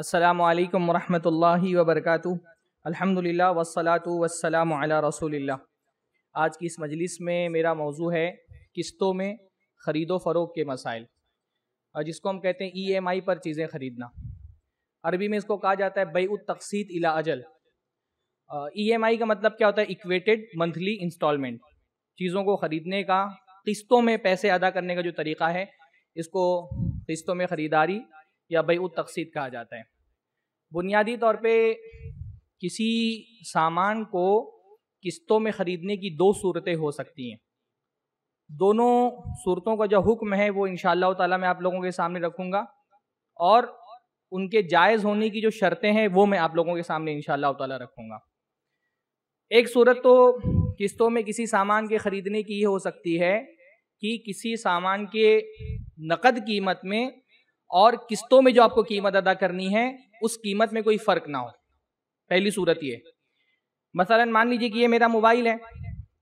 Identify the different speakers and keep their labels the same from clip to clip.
Speaker 1: अस्सलाम वालेकुम रहमतुल्लाहि व बरकातहू अल्हम्दुलिल्लाह वस्सलातु वस्सलाम अला रसूलिल्लाह आज की इस मजलिस में मेरा मौजू है किस्तों में ख़रीदो फरोख के मसाइल और जिसको हम कहते हैं ईएमआई e पर चीज़ें ख़रीदना अरबी में इसको कहा जाता है बई तकसीद इला अजल ईएमआई e का मतलब क्या होता है इक्वेटेड मंथली इंस्टॉलमेंट चीज़ों को ख़रीदने का किस्तों में पैसे अदा करने का जो तरीका है इसको किस्तों में ख़रीदारी या बई तकसीद कहा जाता है बुनियादी तौर पे किसी सामान को किस्तों में ख़रीदने की दो सूरतें हो सकती हैं दोनों सूरतों का जो हुक्म है वो इन ताला मैं आप लोगों के सामने रखूँगा और उनके जायज़ होने की जो शर्तें हैं वो मैं आप लोगों के सामने इन ताला रखूँगा एक सूरत तो किस्तों में किसी सामान के ख़रीदने की ये हो सकती है कि किसी सामान के नकद कीमत में और किस्तों में जो आपको कीमत अदा करनी है उस कीमत में कोई फर्क ना हो पहली सूरत ये मसलन मान लीजिए कि ये मेरा मोबाइल है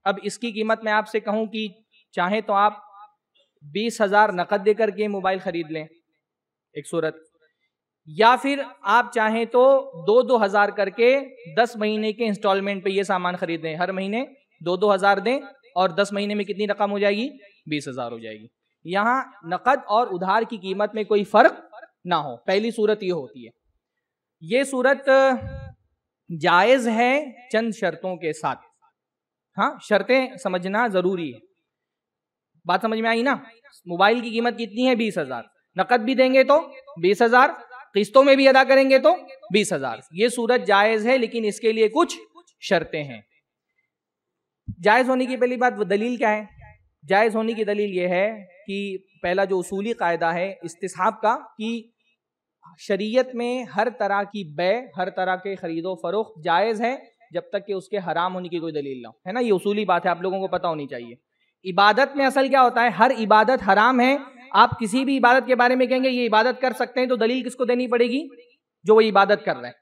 Speaker 1: अब इसकी कीमत मैं आपसे कहूँ कि चाहे तो आप बीस हजार नकद दे करके मोबाइल खरीद लें एक सूरत या फिर आप चाहें तो दो दो हजार करके दस महीने के इंस्टॉलमेंट पे ये सामान खरीदें हर महीने दो दो हजार दें और दस महीने में कितनी रकम हो जाएगी बीस हजार हो जाएगी यहां नकद और उधार की कीमत में कोई फर्क ना हो पहली सूरत ये होती है ये सूरत जायज है चंद शर्तों के साथ हाँ शर्तें समझना जरूरी है बात समझ में आई ना मोबाइल की कीमत कितनी है बीस हजार नकद भी देंगे तो बीस हजार किस्तों में भी अदा करेंगे तो बीस हजार ये सूरत जायज है लेकिन इसके लिए कुछ शर्तें हैं जायज होने की पहली बात दलील क्या है जायज़ होने की दलील ये है कि पहला जो उसूली कायदा है इसतसाब का कि शरीयत में हर तरह की बै हर तरह के ख़रीदो फरोख जायज़ है जब तक कि उसके हराम होने की कोई दलील ना हो है ना ये उसूली बात है आप लोगों को पता होनी चाहिए इबादत में असल क्या होता है हर इबादत हराम है आप किसी भी इबादत के बारे में कहेंगे ये इबादत कर सकते हैं तो दलील किसको देनी पड़ेगी जो वो इबादत कर रहे हैं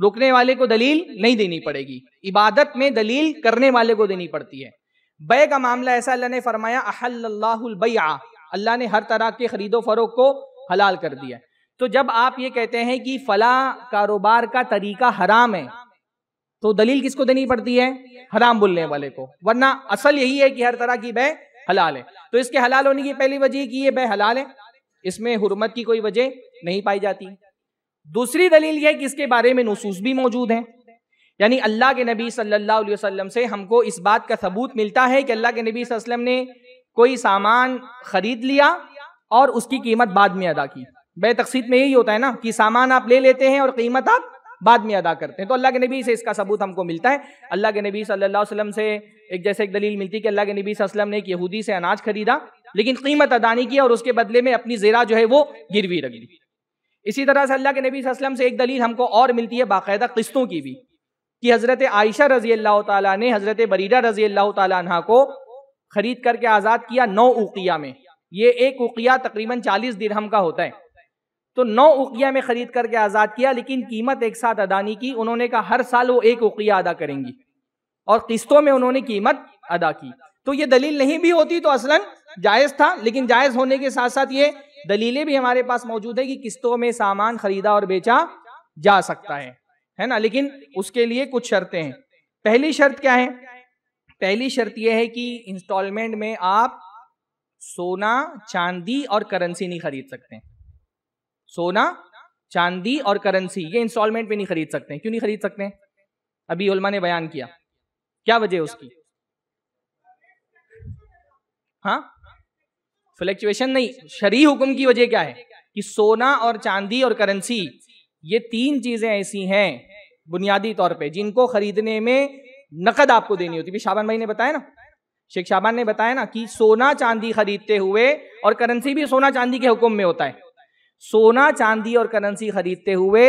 Speaker 1: रुकने वाले को दलील नहीं देनी पड़ेगी इबादत में दलील करने वाले को देनी पड़ती है बे का मामला ऐसा अल्लाह ने फरमाया अहल्लाबैया अल्लाह ने हर तरह के खरीदो फरोख को हलाल कर दिया तो जब आप ये कहते हैं कि फला कारोबार का तरीका हराम है तो दलील किसको देनी पड़ती है हराम बोलने वाले को वरना असल यही है कि हर तरह की बह हलाल है तो इसके हलाल होने की पहली वजह कि ये बे हलाल है इसमें हुरमत की कोई वजह नहीं पाई जाती दूसरी दलील यह कि इसके बारे में नसूस भी मौजूद हैं यानी अल्लाह के नबी सल्लल्लाहु अलैहि वसल्लम से हमको इस बात का सबूत मिलता है कि अल्लाह के नबी वसल्लम ने कोई सामान खरीद लिया और उसकी कीमत बाद में अदा की बे तकसीद में यही होता है ना कि सामान आप ले लेते हैं और कीमत आप बाद में अदा करते हैं तो अल्लाह के नबी से इसका सबूत हमको मिलता है अल्लाह के नबी सल्लल्लाहु अलैहि वसल्लम से एक जैसे एक दलील मिलती है कि अल्लाह के नबी वसल्लम ने एक यहूदी से अनाज खरीदा लेकिन कीमत अदा नहीं की और उसके बदले में अपनी जेरा जो है वो गिरवी रख दी इसी तरह से अल्लाह के नबी वसल्लम से एक दलील हमको और मिलती है बाकायदा किस्तों की भी कि हज़रत आयशा रजी अल्लाह ताला ने हज़रत बरीरा रजी अल्लाह तला को खरीद करके आज़ाद किया नौ उकिया में ये एक उकिया तकरीबन चालीस दिरहम का होता है तो नौ उकिया में खरीद करके आज़ाद किया लेकिन कीमत एक साथ अदानी की उन्होंने कहा हर साल वो एक उकिया अदा करेंगी और किस्तों में उन्होंने कीमत अदा की तो ये दलील नहीं भी होती तो असलन जायज़ था लेकिन जायज़ होने के साथ साथ ये दलीलें भी हमारे पास मौजूद है कि किस्तों में सामान खरीदा और बेचा जा सकता है है ना लेकिन उसके लिए कुछ शर्तें हैं पहली शर्त क्या है पहली शर्त यह है कि इंस्टॉलमेंट में आप सोना चांदी और करेंसी नहीं खरीद सकते सोना चांदी और करेंसी ये इंस्टॉलमेंट में नहीं खरीद सकते क्यों नहीं खरीद सकते अभी उलमा ने बयान किया क्या वजह उसकी हाँ फ्लैक्चुएशन नहीं शरी हुक्म की वजह क्या है कि सोना और चांदी और करेंसी ये तीन चीजें ऐसी हैं बुनियादी तौर पे जिनको खरीदने में नकद आपको देनी होती है शाबान भाई ने बताया ना शेख शाबान ने बताया ना कि सोना चांदी खरीदते हुए और करेंसी भी सोना चांदी के हुक्म में होता है सोना चांदी और करेंसी खरीदते हुए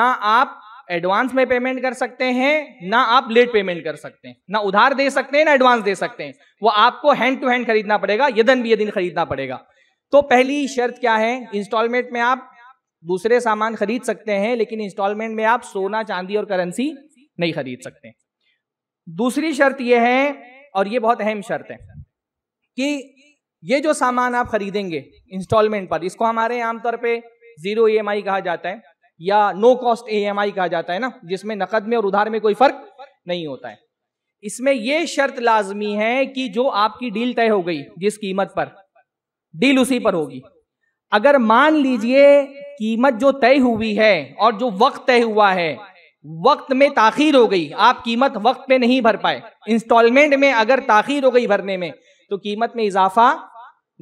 Speaker 1: ना आप एडवांस में पेमेंट कर सकते हैं ना आप लेट पेमेंट कर सकते हैं ना उधार दे सकते हैं ना एडवांस दे सकते हैं वो आपको हैंड टू हैंड खरीदना पड़ेगा यदन भी यदिन खरीदना पड़ेगा तो पहली शर्त क्या है इंस्टॉलमेंट में आप दूसरे सामान खरीद सकते हैं लेकिन इंस्टॉलमेंट में आप सोना चांदी और करेंसी नहीं खरीद सकते दूसरी शर्त यह है और यह बहुत अहम शर्त है कि ये जो सामान आप खरीदेंगे इंस्टॉलमेंट पर इसको हमारे आमतौर पे जीरो ई e कहा जाता है या नो कॉस्ट ई कहा जाता है ना जिसमें नकद में और उधार में कोई फर्क नहीं होता है इसमें यह शर्त लाजमी है कि जो आपकी डील तय हो गई जिस कीमत पर डील उसी पर होगी अगर मान लीजिए कीमत जो तय हुई है और जो वक्त तय हुआ है वक्त में ताखिर हो गई आप कीमत वक्त पे नहीं भर पाए इंस्टॉलमेंट में अगर ताखिर हो गई भरने में तो कीमत में इजाफा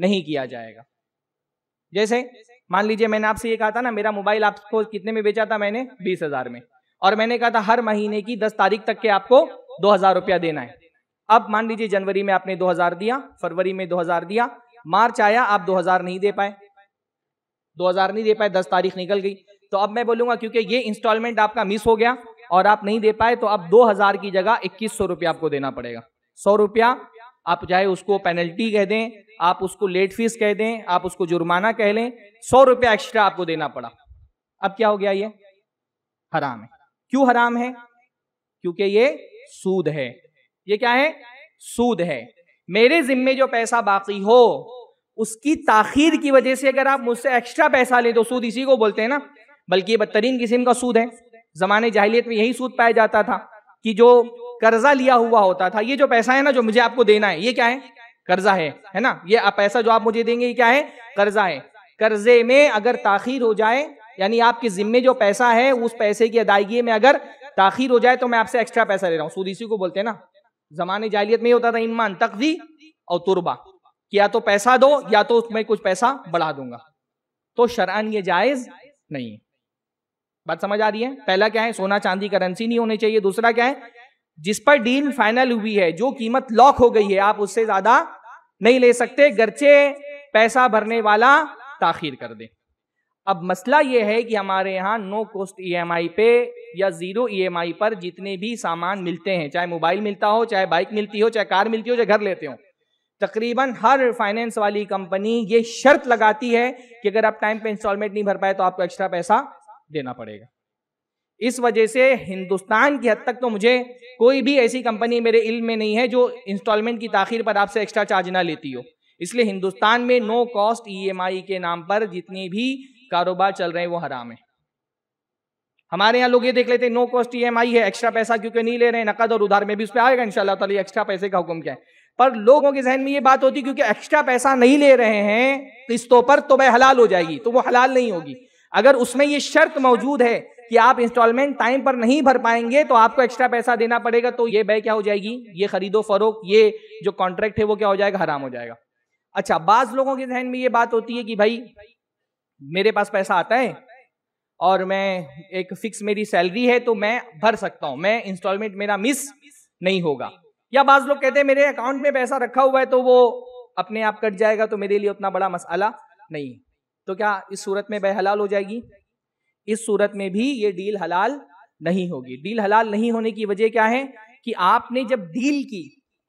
Speaker 1: नहीं किया जाएगा जैसे मान लीजिए मैंने आपसे ये कहा था ना मेरा मोबाइल आपको कितने में बेचा था मैंने बीस हजार में और मैंने कहा था हर महीने की दस तारीख तक के आपको दो हजार रुपया देना है अब मान लीजिए जनवरी में आपने दो हजार दिया फरवरी में दो हजार दिया मार्च आया आप दो हजार नहीं दे पाए 2000 नहीं दे पाए 10 तारीख निकल गई तो अब मैं बोलूंगा क्योंकि ये इंस्टॉलमेंट आपका मिस हो गया और आप नहीं दे पाए तो अब 2000 की जगह इक्कीस सौ रुपया आपको देना पड़ेगा सौ रुपया आप चाहे उसको पेनल्टी कह दें आप उसको लेट फीस कह दें आप उसको जुर्माना कह लें सौ रुपया एक्स्ट्रा आपको देना पड़ा अब क्या हो गया ये हराम है क्यों हराम है क्योंकि ये सूद है ये क्या है सूद है मेरे जिम्मे जो पैसा बाकी हो उसकी ताखीर की वजह से अगर आप मुझसे एक्स्ट्रा पैसा ले तो सूद इसी को बोलते हैं ना बल्कि ये बदतरीन किस्म का सूद है जमाने जाहिलियत में यही सूद पाया जाता था कि जो कर्जा लिया हुआ होता था ये जो पैसा है ना जो मुझे आपको देना है ये क्या है कर्जा है है ना ये पैसा जो आप मुझे देंगे ये क्या है कर्जा है कर्जे में अगर ताखीर हो जाए यानी आपके जिम्मे जो पैसा है उस पैसे की अदायगी में अगर ताखिर हो जाए तो मैं आपसे एक्स्ट्रा पैसा ले रहा हूँ सूद इसी को बोलते हैं ना जमाने जाहिलियत में होता था ईमान तकदी और तुरबा कि या तो पैसा दो या तो मैं कुछ पैसा बढ़ा दूंगा तो शरण ये जायज नहीं है बात समझ आ रही है पहला क्या है सोना चांदी करेंसी नहीं होनी चाहिए दूसरा क्या है जिस पर डील फाइनल हुई है जो कीमत लॉक हो गई है आप उससे ज्यादा नहीं ले सकते गर्चे पैसा भरने वाला ताखिर कर दे अब मसला यह है कि हमारे यहाँ नो कॉस्ट ईएमआई पे या जीरो ईएमआई e पर जितने भी सामान मिलते हैं चाहे मोबाइल मिलता हो चाहे बाइक मिलती हो चाहे कार मिलती हो चाहे घर लेते हो तकरीबन हर फाइनेंस वाली कंपनी ये शर्त लगाती है कि अगर आप टाइम पे इंस्टॉलमेंट नहीं भर पाए तो आपको एक्स्ट्रा पैसा देना पड़ेगा इस वजह से हिंदुस्तान की हद तक तो मुझे कोई भी ऐसी कंपनी मेरे इल्म में नहीं है जो इंस्टॉलमेंट की ताखिर पर आपसे एक्स्ट्रा चार्ज ना लेती हो इसलिए हिंदुस्तान में नो कॉस्ट ई के नाम पर जितने भी कारोबार चल रहे हैं वो हराम है हमारे यहाँ लोग ये देख लेते हैं नो कॉस्ट ई है एक्स्ट्रा पैसा क्योंकि नहीं ले रहे हैं नकद और उधार में भी उस पर आएगा इनशाला एक्स्ट्रा पैसे का हुक्म क्या है पर लोगों के जहन में ये बात होती क्योंकि एक्स्ट्रा पैसा नहीं ले रहे हैं किस्तों पर तो वह हलाल हो जाएगी तो वो हलाल नहीं होगी अगर उसमें ये शर्त मौजूद है कि आप इंस्टॉलमेंट टाइम पर नहीं भर पाएंगे तो आपको एक्स्ट्रा पैसा देना पड़ेगा तो ये बह क्या हो जाएगी ये खरीदो फरोख ये जो कॉन्ट्रैक्ट है वो क्या हो जाएगा हराम हो जाएगा अच्छा बाज लोगों के जहन में ये बात होती है कि भाई मेरे पास पैसा आता है और मैं एक फिक्स मेरी सैलरी है तो मैं भर सकता हूँ मैं इंस्टॉलमेंट मेरा मिस नहीं होगा या बाज लोग कहते हैं मेरे अकाउंट में पैसा रखा हुआ है तो वो अपने आप कट जाएगा तो मेरे लिए उतना बड़ा मसाला नहीं तो क्या इस सूरत में बेहलाल हो जाएगी इस सूरत में भी ये डील हलाल नहीं होगी डील हलाल नहीं होने की वजह क्या है कि आपने जब डील की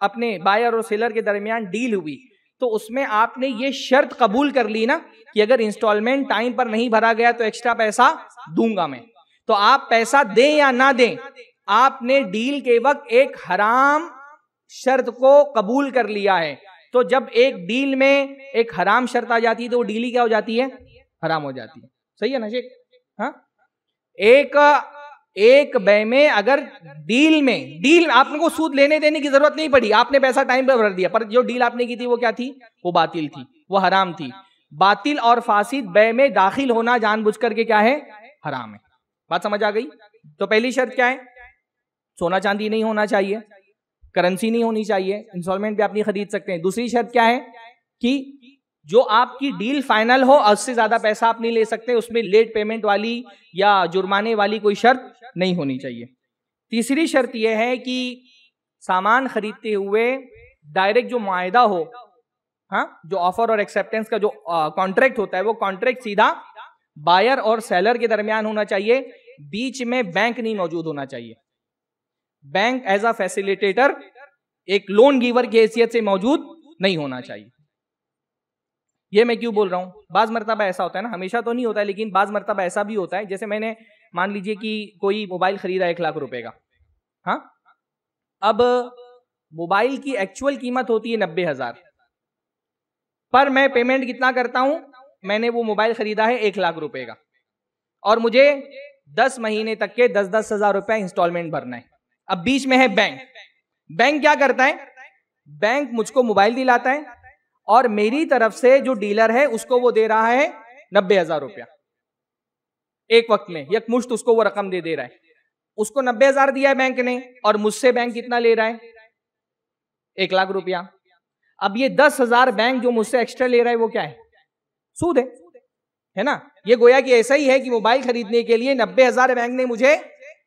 Speaker 1: अपने बायर और सेलर के दरमियान डील हुई तो उसमें आपने ये शर्त कबूल कर ली ना कि अगर इंस्टॉलमेंट टाइम पर नहीं भरा गया तो एक्स्ट्रा पैसा दूंगा मैं तो आप पैसा दें या ना दें आपने डील के वक्त एक हराम शर्त को कबूल कर लिया है तो जब एक डील में एक हराम शर्त आ जाती है तो वो डील ही क्या हो जाती है हराम हो जाती है सही है ना शेख हाँ एक एक बै में अगर डील में डील को सूद लेने देने की जरूरत नहीं पड़ी आपने पैसा टाइम पर भर दिया पर जो डील आपने की थी वो क्या थी वो बातिल थी वो हराम थी बातिल और फासिद बै में दाखिल होना जानबूझ करके क्या है हराम है बात समझ आ गई तो पहली शर्त क्या है सोना चांदी नहीं होना चाहिए करेंसी नहीं होनी चाहिए इंस्टॉलमेंट भी आप नहीं खरीद सकते हैं दूसरी शर्त क्या है कि जो आपकी डील फाइनल हो उससे ज्यादा पैसा आप नहीं ले सकते उसमें लेट पेमेंट वाली या जुर्माने वाली कोई शर्त नहीं होनी चाहिए तीसरी शर्त यह है कि सामान खरीदते हुए डायरेक्ट जो मुआदा हो हाँ जो ऑफर और एक्सेप्टेंस का जो कॉन्ट्रैक्ट होता है वो कॉन्ट्रैक्ट सीधा बायर और सेलर के दरमियान होना चाहिए बीच में बैंक नहीं मौजूद होना चाहिए बैंक एज अ फैसिलिटेटर एक लोन गिवर की हैसियत से मौजूद नहीं होना चाहिए ये मैं क्यों बोल रहा हूं बाज मरतबा ऐसा होता है ना हमेशा तो नहीं होता है लेकिन बाज मरतबा ऐसा भी होता है जैसे मैंने मान लीजिए कि कोई मोबाइल खरीदा एक लाख रुपए का हाँ अब मोबाइल की एक्चुअल कीमत होती है नब्बे हजार पर मैं पेमेंट कितना करता हूं मैंने वो मोबाइल खरीदा है एक लाख रुपए का और मुझे दस महीने तक के दस दस हजार रुपया इंस्टॉलमेंट भरना है अब बीच में है बैंक बैंक क्या करता है बैंक मुझको मोबाइल दिलाता है और मेरी तरफ से जो डीलर है उसको वो दे रहा है नब्बे हजार रुपया एक वक्त में मुश्त उसको वो रकम दे दे रहा है उसको नब्बे हजार दिया है बैंक ने और मुझसे बैंक कितना ले रहा है एक लाख रुपया अब ये दस हजार बैंक जो मुझसे एक्स्ट्रा ले रहा है वो क्या है सूद है है ना ये गोया कि ऐसा ही है कि मोबाइल खरीदने के लिए नब्बे हजार बैंक ने मुझे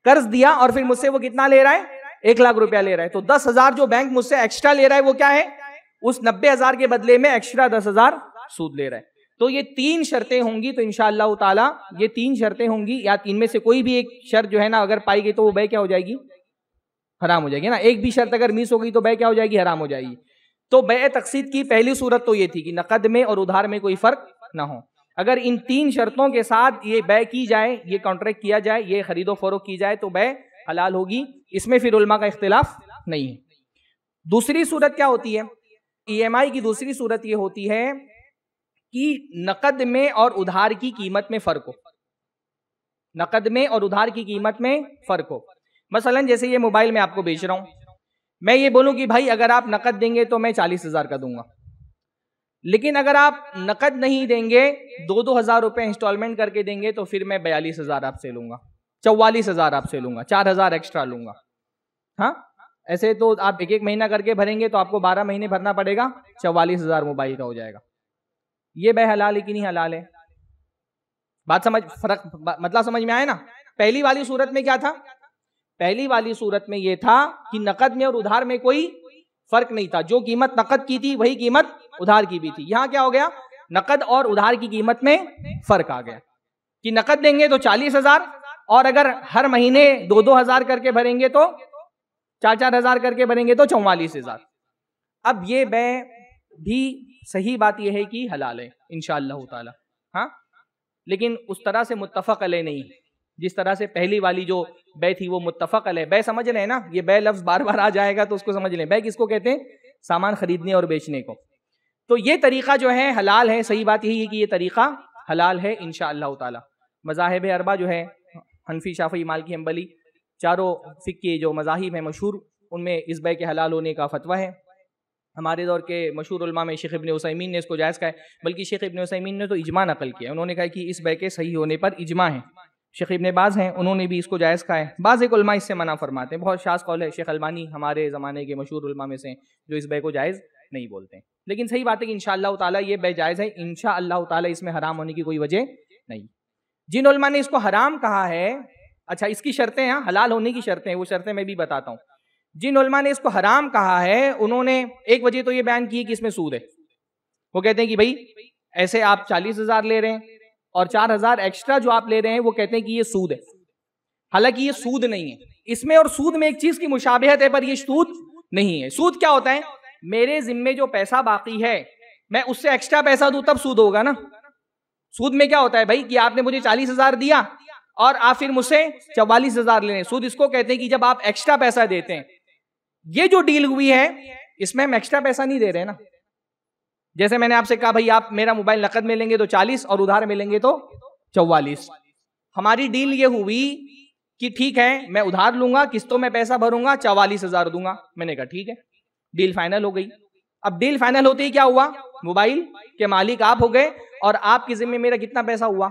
Speaker 1: कर्ज दिया और फिर मुझसे वो कितना ले रहा है एक लाख रुपया ले रहा है तो दस हजार जो बैंक मुझसे एक्स्ट्रा ले रहा है वो क्या है उस नब्बे हजार के बदले में एक्स्ट्रा दस हजार सूद ले रहा है तो ये तीन शर्तें होंगी तो इनशाला ताला ये तीन शर्तें होंगी या इनमें से कोई भी एक शर्त जो है ना अगर पाई गई तो वो बह क्या हो जाएगी हराम हो जाएगी ना एक भी शर्त अगर मिस हो गई तो बह क्या हो जाएगी हराम हो जाएगी तो बे तकसीद की पहली सूरत तो ये थी कि नकद में और उधार में कोई फर्क ना हो अगर इन तीन शर्तों के साथ ये बै की जाए ये कॉन्ट्रैक्ट किया जाए ये खरीदो फरोख की जाए तो बै हलाल होगी इसमें फिर उलमा का इख्तिलाफ नहीं है दूसरी सूरत क्या होती है ईएमआई e की दूसरी सूरत ये होती है कि नकद में और उधार की कीमत में फ़र्क हो नकद में और उधार की कीमत में फ़र्क हो मसलन जैसे ये मोबाइल में आपको बेच रहा हूं मैं ये बोलूँ कि भाई अगर आप नकद देंगे तो मैं चालीस हज़ार का दूंगा लेकिन अगर आप नकद नहीं देंगे दो दो हजार रुपये इंस्टॉलमेंट करके देंगे तो फिर मैं बयालीस हजार आपसे लूंगा चौवालीस हजार आपसे लूंगा चार हजार एक्स्ट्रा लूंगा हाँ ऐसे तो आप एक एक महीना करके भरेंगे तो आपको बारह महीने भरना पड़ेगा चौवालीस हजार मोबाइल का हो जाएगा ये बे हलाल है कि नहीं हलाल है बात समझ फर्क मतलब समझ में आए ना पहली वाली सूरत में क्या था पहली वाली सूरत में यह था कि नकद में और उधार में कोई फर्क नहीं था जो कीमत नकद की थी वही कीमत उधार की भी थी यहाँ क्या हो गया नकद और उधार की कीमत में फर्क आ गया कि नकद देंगे तो चालीस हजार और अगर हर महीने दो दो हजार करके भरेंगे तो चार चार हजार करके भरेंगे तो चौवालीस हजार अब ये बै भी सही बात यह है कि हलाल है इन ताला हाँ लेकिन उस तरह से मुतफ़ अलह नहीं जिस तरह से पहली वाली जो बै थी वो मुतफ़ अल बै समझ रहे हैं ना ये बै लफ्ज़ बार बार आ जाएगा तो उसको समझ लें बै किसको कहते हैं सामान खरीदने और बेचने को तो ये तरीका जो है हलाल है सही बात यही है कि ये तरीका हलाल है इन ताला तजाहब अरबा जो है हनफी शाफी मालकी अम्बली चारों फ़िक्के जो मज़ाहिब हैं मशहूर उनमें इस बे के हलाल होने का फतवा है हमारे दौर के मशहूर में शेख इबन वसैमीन ने इसको जायज़ कहा है बल्कि शेख इबन वसैमीन ने तो इजमा नकल किया उन्होंने कहा कि इस बे के सही होने पर इजमा है शेख इबन बाज़ हैं उन्होंने भी इसको जायज़ कहा है बाज़ एक इससे मना फरमाते हैं बहुत शास कौल है शेख अलमानी हमारे ज़माने के मशहूर में से जो इस बे को जायज़ नहीं बोलते हैं लेकिन सही बात है कि इनशा ताला ये बेजायज़ है इनशा अल्लाह ताला इसमें हराम होने की कोई वजह नहीं जिन उलमा ने इसको हराम कहा है अच्छा इसकी शर्तें हैं हलाल होने की शर्तें वो शर्तें मैं भी बताता हूँ जिन उलमा ने इसको हराम कहा है उन्होंने एक वजह तो ये बयान की कि इसमें सूद है वो कहते हैं कि भाई ऐसे आप चालीस हजार ले रहे हैं और चार हजार एक्स्ट्रा जो आप ले रहे हैं वो कहते हैं कि ये सूद है हालांकि ये सूद नहीं है इसमें और सूद में एक चीज की मुशाबहत है पर ये सूद नहीं है सूद क्या होता है मेरे जिम्मे जो पैसा बाकी है मैं उससे एक्स्ट्रा पैसा दूं तब सूद होगा ना सूद में क्या होता है भाई कि आपने मुझे चालीस हजार दिया और आप फिर मुझसे चवालीस हजार लेने सूद इसको कहते हैं कि जब आप एक्स्ट्रा पैसा देते हैं ये जो डील हुई है इसमें हम एक्स्ट्रा पैसा नहीं दे रहे ना जैसे मैंने आपसे कहा भाई आप मेरा मोबाइल नकद में लेंगे तो चालीस और उधार में लेंगे तो चौवालीस हमारी डील ये हुई कि ठीक है मैं उधार लूंगा किस्तों में पैसा भरूंगा चवालीस हजार दूंगा मैंने कहा ठीक है डील फाइनल हो गई अब डील फाइनल होते ही क्या हुआ मोबाइल के मालिक आप हो गए और आपके जिम्मे मेरा कितना पैसा हुआ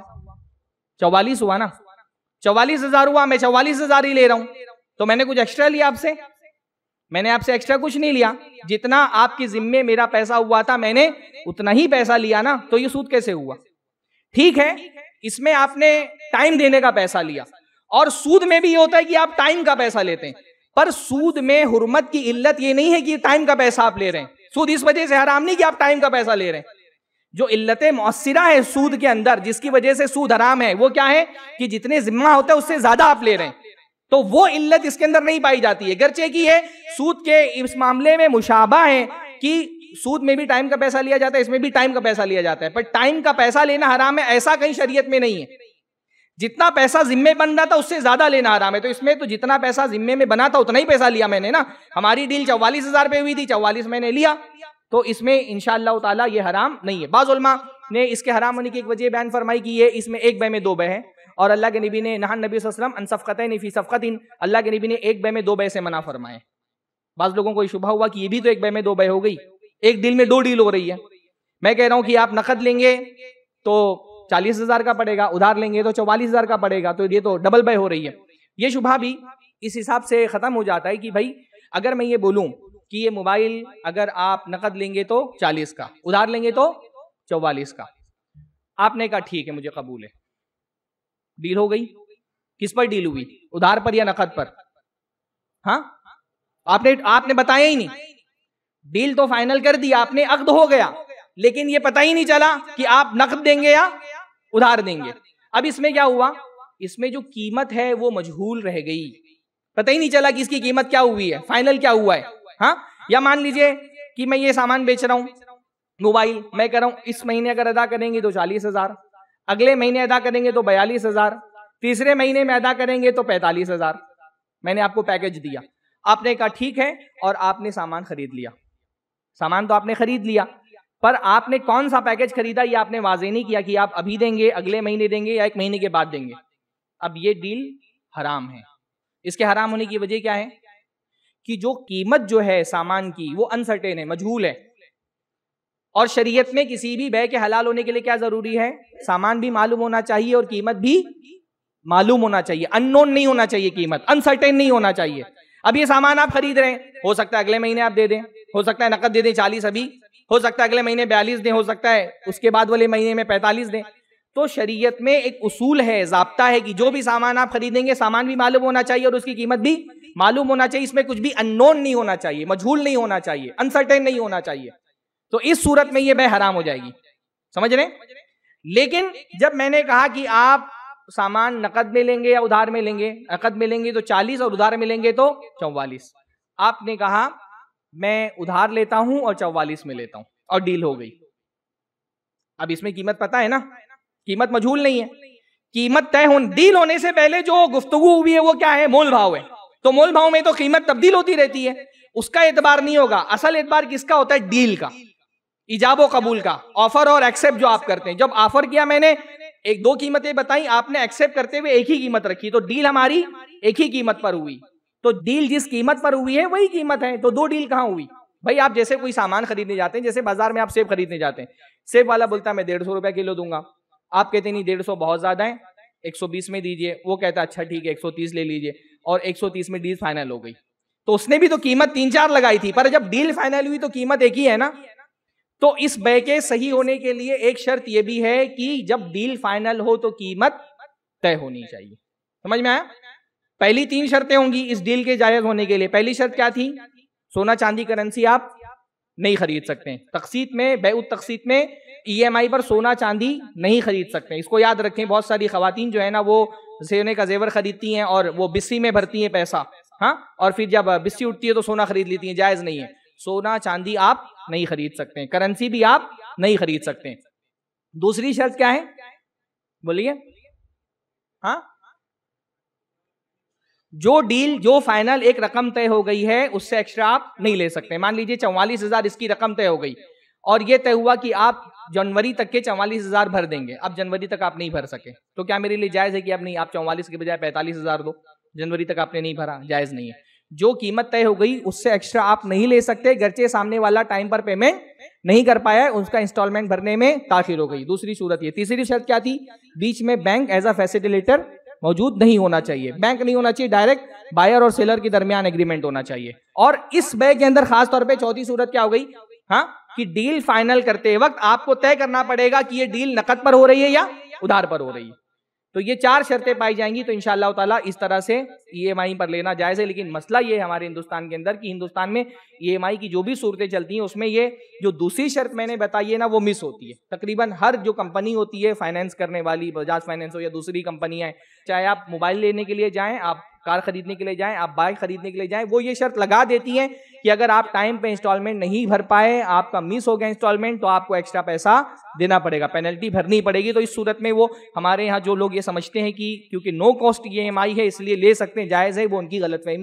Speaker 1: चौवालीस हुआ ना चौवालीस हजार हुआ मैं चौवालीस हजार ही ले रहा हूं तो मैंने कुछ एक्स्ट्रा लिया आपसे मैंने आपसे एक्स्ट्रा कुछ नहीं लिया जितना आपके जिम्मे मेरा पैसा हुआ था मैंने उतना ही पैसा लिया ना तो ये सूद कैसे हुआ ठीक है इसमें आपने टाइम देने का पैसा लिया और सूद में भी ये होता है कि आप टाइम का पैसा लेते हैं पर सूद में हुरमत की इल्लत ये नहीं है कि टाइम का पैसा आप ले रहे हैं सूद इस वजह से हराम नहीं कि आप टाइम का पैसा ले रहे हैं जो इल्लत मौसरा है सूद के अंदर जिसकी वजह से सूद हराम है वो क्या है कि जितने जिम्मा होता है उससे ज्यादा आप ले रहे हैं तो वो इल्लत इसके अंदर नहीं पाई जाती है गर्चे की है सूद के इस मामले में मुशाबा है कि सूद में भी टाइम का पैसा लिया जाता है इसमें भी टाइम का पैसा लिया जाता है पर टाइम का पैसा लेना हराम है ऐसा कहीं शरीयत में नहीं है जितना पैसा जिम्मे बन रहा था उससे ज्यादा लेना आराम है तो इसमें तो जितना पैसा जिम्मे में बना था उतना ही पैसा लिया मैंने ना हमारी डील चौवालीस हजार पे हुई थी चौवालीस मैंने लिया तो इसमें इनशाला ताला ये हराम नहीं है बाजुलमा ने इसके हराम होने की एक वजह बयान फरमाई कि है इसमें एक बह में दो बह है और अल्लाह के नबी ने नहान नबी वसलम अनसफ़त नफ़ी इन अल्लाह के नबी ने एक बह में दो बह से मना फरमाए बाज लोगों को शुभा हुआ कि ये भी तो एक बह में दो बह हो गई एक डील में दो डील हो रही है मैं कह रहा हूँ कि आप नकद लेंगे तो चालीस हजार का पड़ेगा उधार लेंगे तो चौवालीस हजार का पड़ेगा तो ये तो डबल बाय हो रही है ये शुभा भी इस हिसाब से ख़त्म हो जाता है कि भाई अगर मैं ये बोलूं कि ये मोबाइल अगर आप नकद लेंगे तो चालीस का उधार लेंगे तो चौवालीस का आपने कहा ठीक है मुझे कबूल है डील हो गई किस पर डील हुई उधार पर या नकद पर हाँ आपने आपने बताया ही नहीं डील तो फाइनल कर दी आपने अकद हो गया लेकिन ये पता ही नहीं चला कि आप नकद देंगे या उधार देंगे अब इसमें क्या हुआ इसमें जो कीमत है वो मजहूल रह गई पता ही नहीं चला कि इसकी कीमत क्या हुई है फाइनल क्या हुआ है हाँ या मान लीजिए कि मैं ये सामान बेच रहा हूँ मोबाइल मैं कह रहा हूँ इस महीने अगर अदा करेंगे तो चालीस हजार अगले महीने अदा करेंगे तो बयालीस हजार तीसरे महीने में अदा करेंगे तो पैंतालीस हजार मैंने आपको पैकेज दिया आपने कहा ठीक है और आपने सामान खरीद लिया सामान तो आपने खरीद लिया पर आपने कौन सा पैकेज खरीदा ये आपने वाजे नहीं किया कि आप अभी देंगे अगले महीने देंगे या एक महीने के बाद देंगे अब ये डील हराम है इसके हराम होने की वजह क्या है कि जो कीमत जो है सामान की वो अनसर्टेन है मजहूल है और शरीयत में किसी भी बह के हलाल होने के लिए क्या जरूरी है सामान भी मालूम होना चाहिए और कीमत भी मालूम होना चाहिए अननोन नहीं होना चाहिए कीमत अनसर्टेन नहीं होना चाहिए अब ये सामान आप खरीद रहे हैं हो सकता है अगले महीने आप दे दें हो सकता है नकद दे दें चालीस अभी हो सकता है अगले महीने बयालीस दें हो सकता है उसके बाद वाले महीने में पैंतालीस दें तो शरीयत में एक उसूल है जबता है कि जो भी सामान आप खरीदेंगे सामान भी मालूम होना चाहिए और उसकी कीमत भी मालूम होना चाहिए इसमें कुछ भी अननोन नहीं होना चाहिए मजहूल नहीं होना चाहिए अनसर्टेन नहीं होना चाहिए तो इस सूरत में यह बह हराम हो जाएगी समझ रहे लेकिन जब मैंने कहा कि आप सामान नकद में लेंगे या उधार में लेंगे नकद में लेंगे तो चालीस और उधार में लेंगे तो चौवालीस आपने कहा मैं उधार लेता हूं और चौवालीस में लेता हूं और डील हो गई अब इसमें कीमत पता है ना कीमत मजहूल नहीं है कीमत तय हो डील होने से पहले जो गुफ्तगु हुई है वो क्या है मोल भाव है तो मोल भाव में तो कीमत तब्दील होती रहती है उसका एतबार नहीं होगा असल एतबार किसका होता है डील का इजाबो कबूल का ऑफर और एक्सेप्ट जो आप करते हैं जब ऑफर किया मैंने एक दो कीमतें बताई आपने एक्सेप्ट करते हुए एक ही कीमत रखी तो डील हमारी एक ही कीमत पर हुई तो डील जिस कीमत पर हुई है वही कीमत है तो दो डील कहाँ हुई भाई आप जैसे कोई सामान खरीदने जाते हैं जैसे बाजार में आप सेब खरीदने जाते हैं सेब वाला बोलता है मैं डेढ़ सौ रुपया किलो दूंगा आप कहते नहीं डेढ़ सौ बहुत ज्यादा है एक सौ बीस में दीजिए वो कहता अच्छा ठीक है एक सौ तीस ले लीजिए और एक सौ तीस में डील फाइनल हो गई तो उसने भी तो कीमत तीन चार लगाई थी पर जब डील फाइनल हुई तो कीमत एक ही है ना तो इस बह के सही होने के लिए एक शर्त यह भी है कि जब डील फाइनल हो तो कीमत तय होनी चाहिए समझ में आया पहली तीन शर्तें होंगी इस डील के जायज होने के लिए पहली शर्त क्या थी सोना चांदी करेंसी आप नहीं खरीद सकते तकसीत में बैउत तकसीत में ईएमआई e पर सोना चांदी नहीं खरीद सकते इसको याद रखें बहुत सारी खातन जो है ना वो सोने का जेवर खरीदती हैं और वो बिस्सी में भरती हैं पैसा हाँ और फिर जब बिस्सी उठती है तो सोना खरीद लेती हैं जायज़ नहीं है सोना चांदी आप नहीं खरीद सकते करेंसी भी आप नहीं खरीद सकते दूसरी शर्त क्या है बोलिए हाँ जो डील जो फाइनल एक रकम तय हो गई है उससे एक्स्ट्रा आप नहीं ले सकते मान लीजिए चौवालीस हजार इसकी रकम तय हो गई और यह तय हुआ कि आप जनवरी तक के चौवालीस हजार भर देंगे अब जनवरी तक आप नहीं भर सके तो क्या मेरे लिए जायज है कि आप नहीं आप चौवालीस के बजाय पैंतालीस हजार दो जनवरी तक आपने नहीं भरा जायज नहीं है जो कीमत तय हो गई उससे एक्स्ट्रा आप नहीं ले सकते गरचे सामने वाला टाइम पर पेमेंट नहीं कर पाया है उसका इंस्टॉलमेंट भरने में ताखिर हो गई दूसरी सूरत ये तीसरी शर्त क्या थी बीच में बैंक एज अ फैसिलिटेटर मौजूद नहीं होना चाहिए बैंक नहीं होना चाहिए डायरेक्ट बायर और सेलर के दरमियान एग्रीमेंट होना चाहिए और इस बैग के अंदर खासतौर पर चौथी सूरत क्या हो गई हाँ कि डील फाइनल करते वक्त आपको तय करना पड़ेगा कि ये डील नकद पर हो रही है या उधार पर हो रही है तो ये चार शर्तें पाई जाएंगी तो इंशाल्लाह ताला इस तरह से ई e पर लेना जायज़ है लेकिन मसला ये है हमारे हिंदुस्तान के अंदर कि हिंदुस्तान में ई e की जो भी सूरतें चलती हैं उसमें ये जो दूसरी शर्त मैंने बताई है ना वो मिस होती है तकरीबन हर जो कंपनी होती है फाइनेंस करने वाली बजाज फाइनेंस हो या दूसरी कंपनियाँ चाहे आप मोबाइल लेने के लिए जाएँ आप कार खरीदने के लिए जाएं आप बाइक खरीदने के लिए जाएं वो ये शर्त लगा देती हैं कि अगर आप टाइम पे इंस्टॉलमेंट नहीं भर पाए आपका मिस हो गया इंस्टॉलमेंट तो आपको एक्स्ट्रा पैसा देना पड़ेगा पेनल्टी भरनी पड़ेगी तो इस सूरत में वो हमारे यहाँ जो लोग ये समझते हैं कि क्योंकि नो कॉस्ट ई एम है इसलिए ले सकते हैं जायज़ है वो उनकी गलत है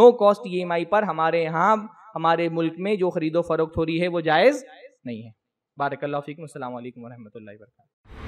Speaker 1: नो कॉस्ट ई एम पर हमारे यहाँ हमारे मुल्क में जो खरीदो फरोख्त हो रही है वो जायज़ नहीं है बारकल्लाफिक वरहमल वर्क